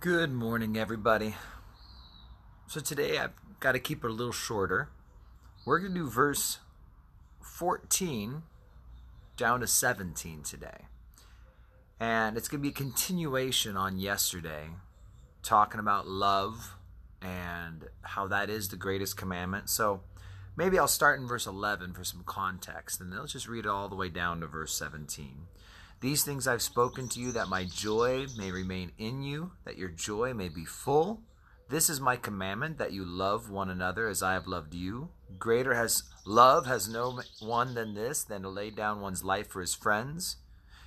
Good morning, everybody. So today I've got to keep it a little shorter. We're going to do verse 14 down to 17 today. And it's going to be a continuation on yesterday, talking about love and how that is the greatest commandment. So maybe I'll start in verse 11 for some context, and then let's just read it all the way down to verse 17. These things I've spoken to you that my joy may remain in you, that your joy may be full. This is my commandment that you love one another as I have loved you. Greater has love has no one than this than to lay down one's life for his friends.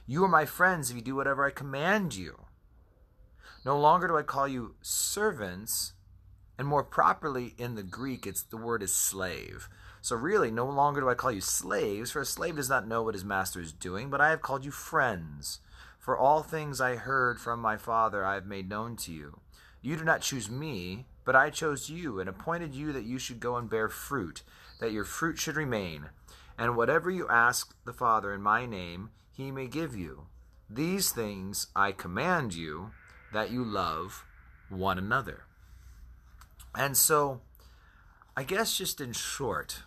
You are my friends if you do whatever I command you. No longer do I call you servants, and more properly in the Greek it's the word is slave. So really, no longer do I call you slaves, for a slave does not know what his master is doing, but I have called you friends. For all things I heard from my Father I have made known to you. You do not choose me, but I chose you, and appointed you that you should go and bear fruit, that your fruit should remain. And whatever you ask the Father in my name, he may give you. These things I command you, that you love one another. And so, I guess just in short,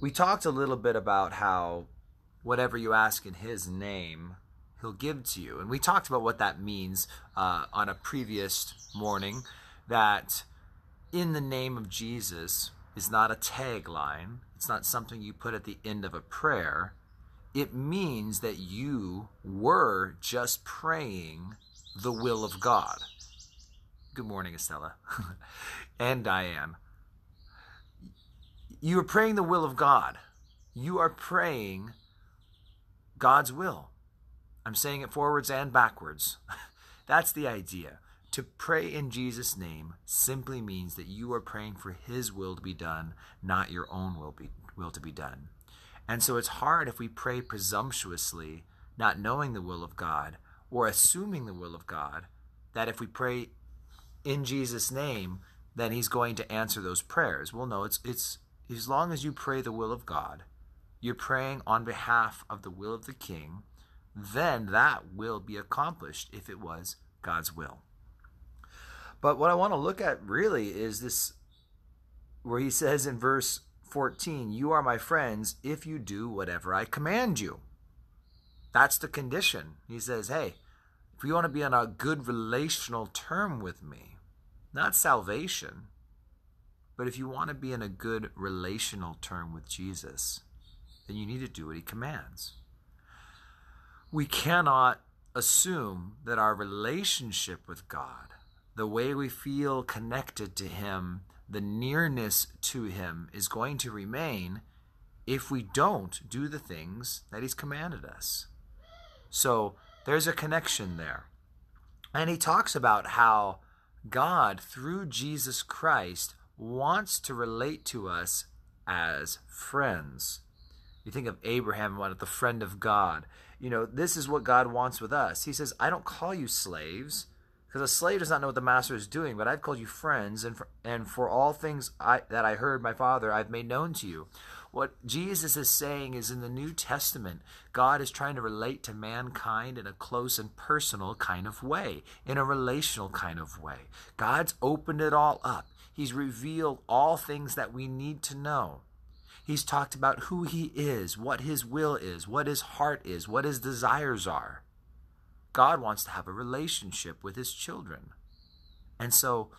we talked a little bit about how whatever you ask in his name, he'll give to you. And we talked about what that means uh, on a previous morning that in the name of Jesus is not a tagline, it's not something you put at the end of a prayer. It means that you were just praying the will of God. Good morning, Estella and Diane. You are praying the will of God. You are praying God's will. I'm saying it forwards and backwards. That's the idea. To pray in Jesus' name simply means that you are praying for His will to be done, not your own will, be, will to be done. And so it's hard if we pray presumptuously, not knowing the will of God or assuming the will of God, that if we pray in Jesus' name, then He's going to answer those prayers. Well, no, it's it's as long as you pray the will of God, you're praying on behalf of the will of the king, then that will be accomplished if it was God's will. But what I want to look at really is this where he says in verse 14, You are my friends if you do whatever I command you. That's the condition. He says, Hey, if you want to be on a good relational term with me, not salvation, but if you want to be in a good relational term with Jesus, then you need to do what he commands. We cannot assume that our relationship with God, the way we feel connected to him, the nearness to him is going to remain if we don't do the things that he's commanded us. So there's a connection there. And he talks about how God, through Jesus Christ, wants to relate to us as friends. You think of Abraham, of the friend of God. You know, this is what God wants with us. He says, I don't call you slaves, because a slave does not know what the master is doing, but I've called you friends, and for, and for all things I, that I heard my Father, I've made known to you. What Jesus is saying is in the New Testament, God is trying to relate to mankind in a close and personal kind of way, in a relational kind of way. God's opened it all up. He's revealed all things that we need to know. He's talked about who he is, what his will is, what his heart is, what his desires are. God wants to have a relationship with his children. And so,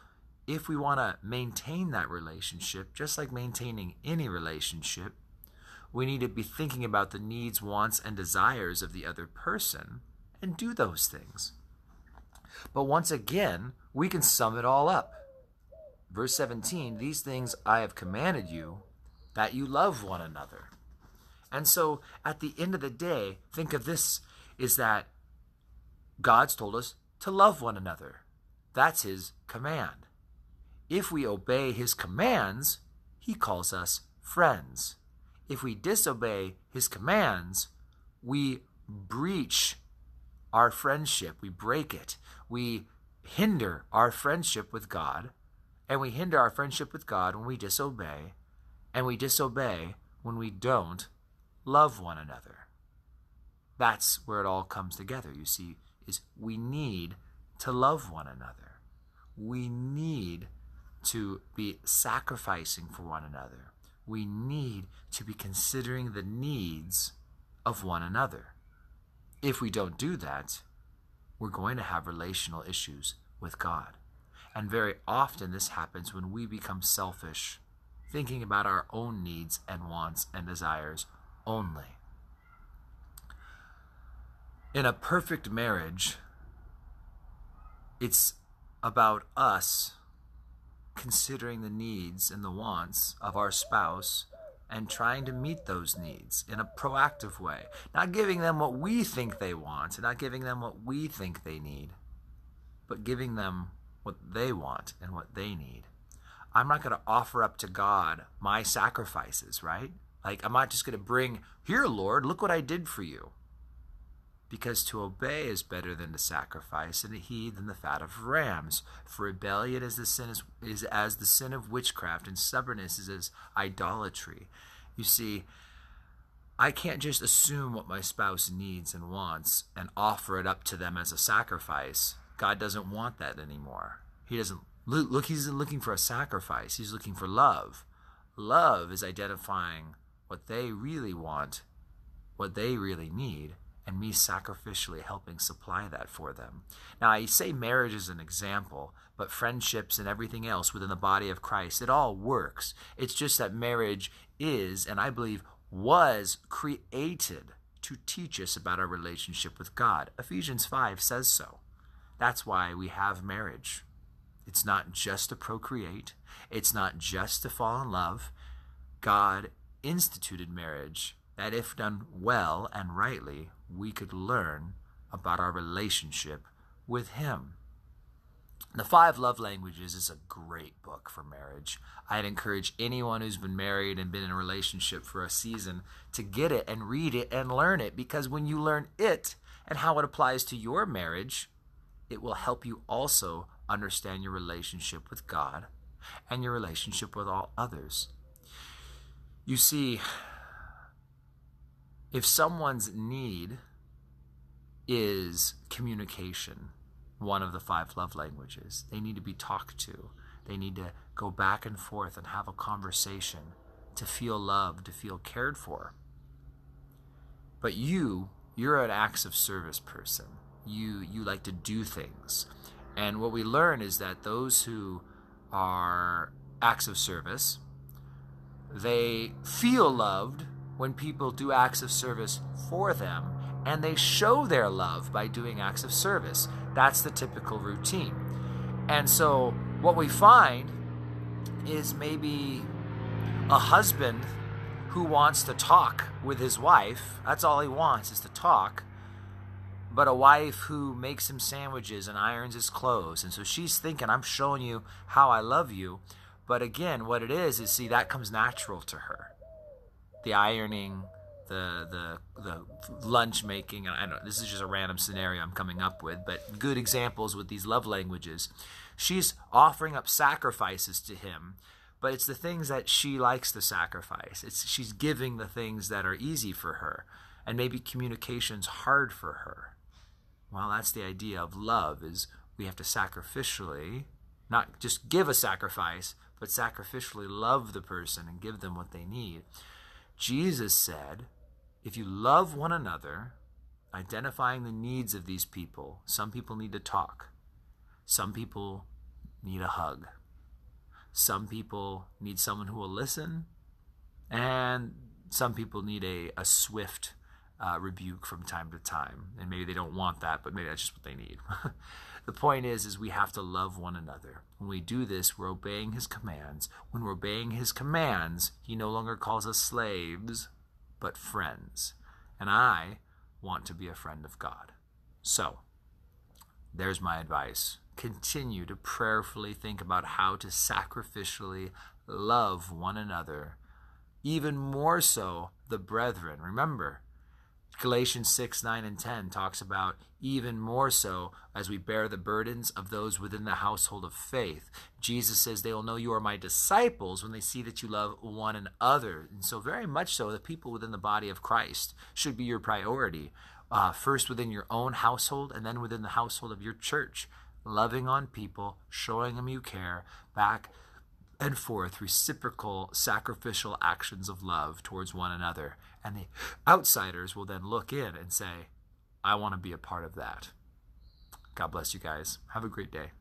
if we want to maintain that relationship, just like maintaining any relationship, we need to be thinking about the needs, wants, and desires of the other person and do those things. But once again, we can sum it all up. Verse 17, these things I have commanded you that you love one another. And so at the end of the day, think of this is that God's told us to love one another. That's his command. If we obey his commands, he calls us friends. If we disobey his commands, we breach our friendship. We break it. We hinder our friendship with God and we hinder our friendship with God when we disobey, and we disobey when we don't love one another. That's where it all comes together, you see, is we need to love one another. We need to be sacrificing for one another. We need to be considering the needs of one another. If we don't do that, we're going to have relational issues with God. And very often this happens when we become selfish, thinking about our own needs and wants and desires only. In a perfect marriage, it's about us considering the needs and the wants of our spouse and trying to meet those needs in a proactive way, not giving them what we think they want and not giving them what we think they need, but giving them what they want and what they need. I'm not going to offer up to God my sacrifices, right? Like, I'm not just going to bring, here, Lord, look what I did for you. Because to obey is better than to sacrifice, and to heed than the fat of rams. For rebellion is the sin is, is as the sin of witchcraft, and stubbornness is as idolatry. You see, I can't just assume what my spouse needs and wants and offer it up to them as a sacrifice God doesn't want that anymore. He doesn't look, look, looking for a sacrifice. He's looking for love. Love is identifying what they really want, what they really need, and me sacrificially helping supply that for them. Now, I say marriage is an example, but friendships and everything else within the body of Christ, it all works. It's just that marriage is, and I believe was, created to teach us about our relationship with God. Ephesians 5 says so. That's why we have marriage. It's not just to procreate, it's not just to fall in love. God instituted marriage that, if done well and rightly, we could learn about our relationship with Him. The Five Love Languages is a great book for marriage. I'd encourage anyone who's been married and been in a relationship for a season to get it and read it and learn it because when you learn it and how it applies to your marriage, it will help you also understand your relationship with God and your relationship with all others. You see, if someone's need is communication, one of the five love languages, they need to be talked to, they need to go back and forth and have a conversation to feel loved, to feel cared for. But you, you're an acts of service person you you like to do things. And what we learn is that those who are acts of service, they feel loved when people do acts of service for them, and they show their love by doing acts of service. That's the typical routine. And so what we find is maybe a husband who wants to talk with his wife. That's all he wants is to talk but a wife who makes him sandwiches and irons his clothes. And so she's thinking, I'm showing you how I love you. But again, what it is is see that comes natural to her. The ironing, the the the lunch making, and I don't this is just a random scenario I'm coming up with, but good examples with these love languages. She's offering up sacrifices to him, but it's the things that she likes to sacrifice. It's she's giving the things that are easy for her and maybe communication's hard for her. Well, that's the idea of love is we have to sacrificially, not just give a sacrifice, but sacrificially love the person and give them what they need. Jesus said, if you love one another, identifying the needs of these people, some people need to talk. Some people need a hug. Some people need someone who will listen. And some people need a, a swift uh, rebuke from time to time. And maybe they don't want that, but maybe that's just what they need. the point is, is we have to love one another. When we do this, we're obeying his commands. When we're obeying his commands, he no longer calls us slaves, but friends. And I want to be a friend of God. So, there's my advice. Continue to prayerfully think about how to sacrificially love one another, even more so the brethren. Remember, Galatians 6, 9, and 10 talks about even more so as we bear the burdens of those within the household of faith. Jesus says, They will know you are my disciples when they see that you love one another. And so, very much so, the people within the body of Christ should be your priority, uh, first within your own household and then within the household of your church. Loving on people, showing them you care, back and forth, reciprocal, sacrificial actions of love towards one another. And the outsiders will then look in and say, I want to be a part of that. God bless you guys. Have a great day.